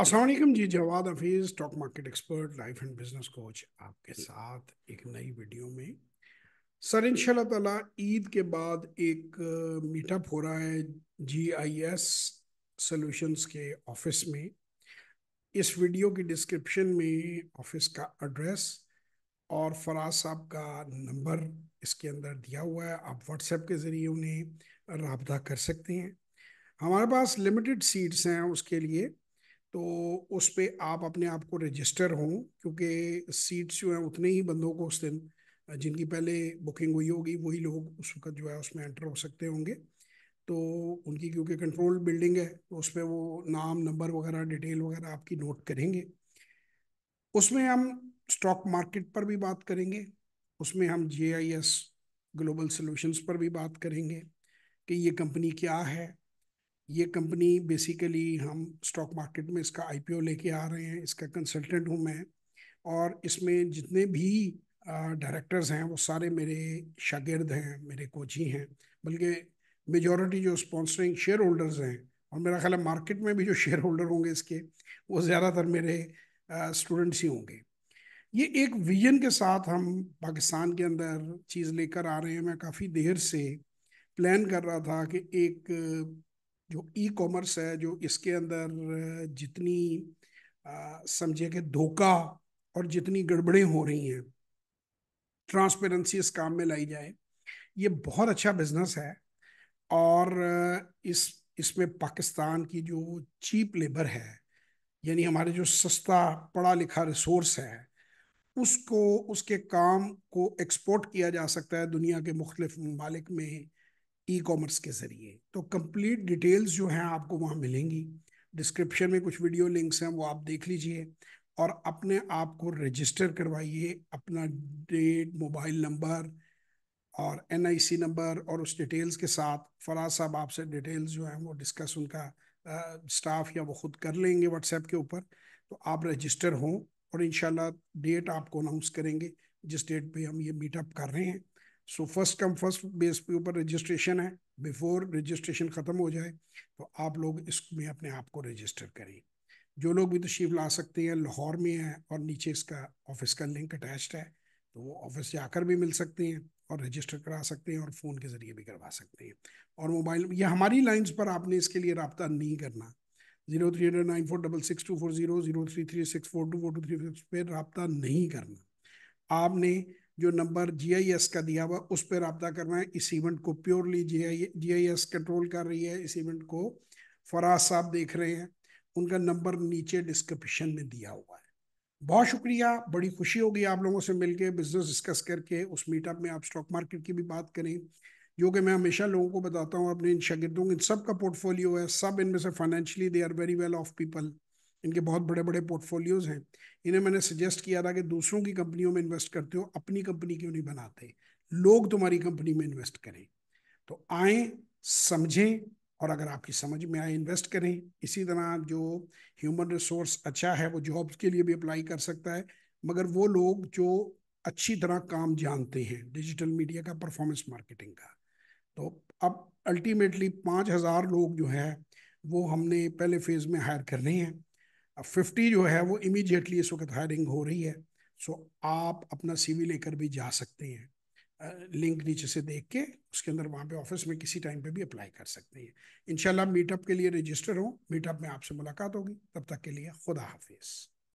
Aslam ji Jawad Hafeez stock market expert life and business coach आपके साथ एक नई वीडियो में सर इन ताला ईद के बाद एक मीटअप हो रहा है जी आई एस सोल्यूशंस के ऑफिस में इस वीडियो की डिस्क्रिप्शन में ऑफिस का एड्रेस और फराज साहब का नंबर इसके अंदर दिया हुआ है आप व्हाट्सएप के ज़रिए उन्हें रबता कर सकते हैं हमारे पास लिमिटेड सीट्स हैं उसके लिए तो उस पर आप अपने आप को रजिस्टर हों क्योंकि सीट्स जो हैं उतने ही बंदों को उस दिन जिनकी पहले बुकिंग हुई होगी वही लोग उस वक्त जो है उसमें एंटर हो सकते होंगे तो उनकी क्योंकि कंट्रोल बिल्डिंग है तो उस पर वो नाम नंबर वगैरह डिटेल वगैरह आपकी नोट करेंगे उसमें हम स्टॉक मार्केट पर भी बात करेंगे उसमें हम जे ग्लोबल सोल्यूशंस पर भी बात करेंगे कि ये कंपनी क्या है ये कंपनी बेसिकली हम स्टॉक मार्केट में इसका आईपीओ लेके आ रहे हैं इसका कंसल्टेंट हूँ मैं और इसमें जितने भी डायरेक्टर्स हैं वो सारे मेरे शागिर्द हैं मेरे कोच ही हैं बल्कि मेजॉरिटी जो स्पॉन्सरिंग शेयर होल्डर्स हैं और मेरा ख्याल है मार्केट में भी जो शेयर होल्डर होंगे इसके वो ज़्यादातर मेरे स्टूडेंट्स ही होंगे ये एक विजन के साथ हम पाकिस्तान के अंदर चीज़ लेकर आ रहे हैं मैं काफ़ी देर से प्लान कर रहा था कि एक जो ई कॉमर्स है जो इसके अंदर जितनी समझिए कि धोखा और जितनी गड़बड़ें हो रही हैं ट्रांसपेरेंसी इस काम में लाई जाए ये बहुत अच्छा बिजनेस है और इस इसमें पाकिस्तान की जो चीप लेबर है यानी हमारे जो सस्ता पढ़ा लिखा रिसोर्स है उसको उसके काम को एक्सपोर्ट किया जा सकता है दुनिया के मुख्तलिफ ममालिक में ई कॉमर्स के ज़रिए तो कंप्लीट डिटेल्स जो हैं आपको वहाँ मिलेंगी डिस्क्रिप्शन में कुछ वीडियो लिंक्स हैं वो आप देख लीजिए और अपने आप को रजिस्टर करवाइए अपना डेट मोबाइल नंबर और एन नंबर और उस डिटेल्स के साथ फराज साहब आपसे डिटेल्स जो हैं वो डिस्कस उनका स्टाफ या वो खुद कर लेंगे व्हाट्सएप के ऊपर तो आप रजिस्टर हों और इन डेट आपको अनाउंस करेंगे जिस डेट पे हम ये मीटअप कर रहे हैं so first come first base पे ऊपर रजिस्ट्रेशन है बिफोर रजिस्ट्रेशन ख़त्म हो जाए तो आप लोग इसमें अपने आप को रजिस्टर करें जो लोग भी तशीफ ला सकते हैं लाहौर में है और नीचे इसका ऑफिस का लिंक अटैच है तो वो ऑफिस जाकर भी मिल सकते हैं और रजिस्टर करा सकते हैं और फ़ोन के ज़रिए भी करवा सकते हैं और मोबाइल ये हमारी लाइन्स पर आपने इसके लिए रबता नहीं करना zero three hundred nine four double six two four zero zero three three six four two four two three six पर रबता नहीं करना आपने जो नंबर जीआईएस का दिया हुआ उस पर रबा करना है इस इवेंट को प्योरली जीआईएस कंट्रोल कर रही है इस इवेंट को फराज साहब देख रहे हैं उनका नंबर नीचे डिस्क्रिप्शन में दिया हुआ है बहुत शुक्रिया बड़ी खुशी होगी आप लोगों से मिलके बिजनेस डिस्कस करके उस मीटअप में आप स्टॉक मार्केट की भी बात करें जो कि मैं हमेशा लोगों को बताता हूँ अपने इन शागिर्दों इन सब का पोर्टफोलियो है सब इनमें से financially they are very well off people इनके बहुत बड़े बड़े पोर्टफोलियोज हैं इन्हें मैंने सजेस्ट किया था कि दूसरों की कंपनियों में इन्वेस्ट करते हो अपनी कंपनी क्यों नहीं बनाते लोग तुम्हारी कंपनी में इन्वेस्ट करें तो आए समझें और अगर आपकी समझ में आए इन्वेस्ट करें इसी तरह जो ह्यूमन रिसोर्स अच्छा है वो जॉब्स के लिए भी अप्लाई कर सकता है मगर वो लोग जो अच्छी तरह काम जानते हैं डिजिटल मीडिया का परफॉर्मेंस मार्केटिंग का तो अब अल्टीमेटली पाँच हज़ार लोग जो है वो हमने पहले फेज़ में हायर करने हैं अब फिफ्टी जो है वो इमीडिएटली इस वक्त हायरिंग हो रही है सो आप अपना सीवी लेकर भी जा सकते हैं लिंक नीचे से देख के उसके अंदर वहाँ पे ऑफिस में किसी टाइम पे भी अप्लाई कर सकते हैं इनशाला मीटअप के लिए रजिस्टर हो मीटअप में आपसे मुलाकात होगी तब तक के लिए खुदा हाफिज़